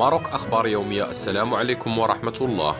ماروك أخبار يومية السلام عليكم ورحمة الله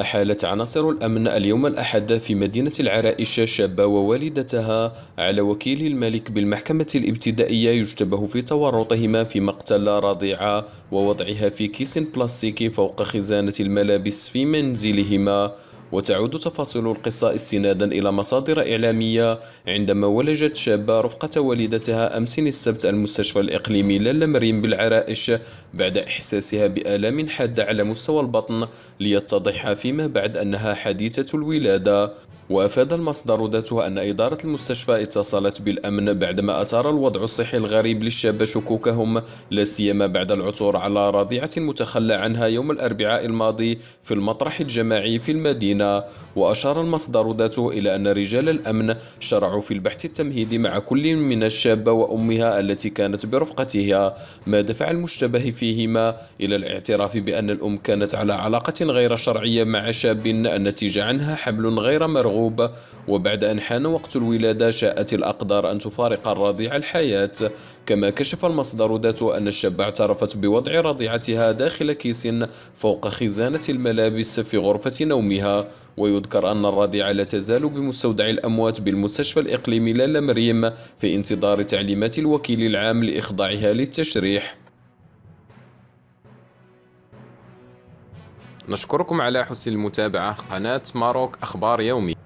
أحالت عناصر الأمن اليوم الأحد في مدينة العرائش شابة ووالدتها على وكيل الملك بالمحكمة الابتدائية يشتبه في تورطهما في مقتل رضيعة ووضعها في كيس بلاستيكي فوق خزانة الملابس في منزلهما وتعود تفاصيل القصة استنادا إلى مصادر إعلامية عندما ولجت شابة رفقة والدتها أمس السبت المستشفى الإقليمي لالا مريم بالعرائش بعد إحساسها بآلام حادة على مستوى البطن ليتضح فيما بعد أنها حديثة الولادة وأفاد المصدر ذاته أن إدارة المستشفى اتصلت بالأمن بعدما أثار الوضع الصحي الغريب للشاب شكوكهم لا سيما بعد العثور على رضيعة متخلى عنها يوم الأربعاء الماضي في المطرح الجماعي في المدينة وأشار المصدر ذاته إلى أن رجال الأمن شرعوا في البحث التمهيدي مع كل من الشابة وأمها التي كانت برفقتها ما دفع المشتبه فيهما إلى الاعتراف بأن الأم كانت على علاقة غير شرعية مع شاب نتيجة عنها حبل غير مرغوب المرغوب وبعد أن حان وقت الولادة شاءت الأقدار أن تفارق الرضيع الحياة كما كشف المصدر ذاته أن الشابة اعترفت بوضع رضيعتها داخل كيس فوق خزانة الملابس في غرفة نومها ويذكر أن الرضيعة لا تزال بمستودع الأموات بالمستشفى الإقليمي لالا مريم في انتظار تعليمات الوكيل العام لإخضاعها للتشريح نشكركم على حسن المتابعة قناة ماروك أخبار يومي